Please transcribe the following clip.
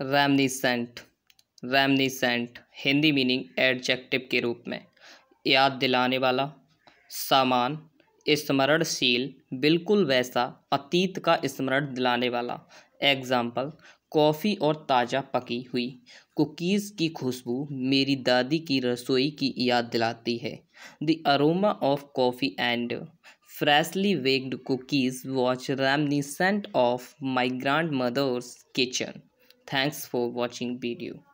रैमनीसेंट reminiscent Hindi meaning adjective के रूप में याद दिलाने वाला सामान स्मरणशील बिल्कुल वैसा अतीत का स्मरण दिलाने वाला एग्जाम्पल कॉफ़ी और ताज़ा पकी हुई कुकीज़ की खुशबू मेरी दादी की रसोई की याद दिलाती है the aroma of coffee and freshly baked cookies was of my my mother's kitchen Thanks for watching video.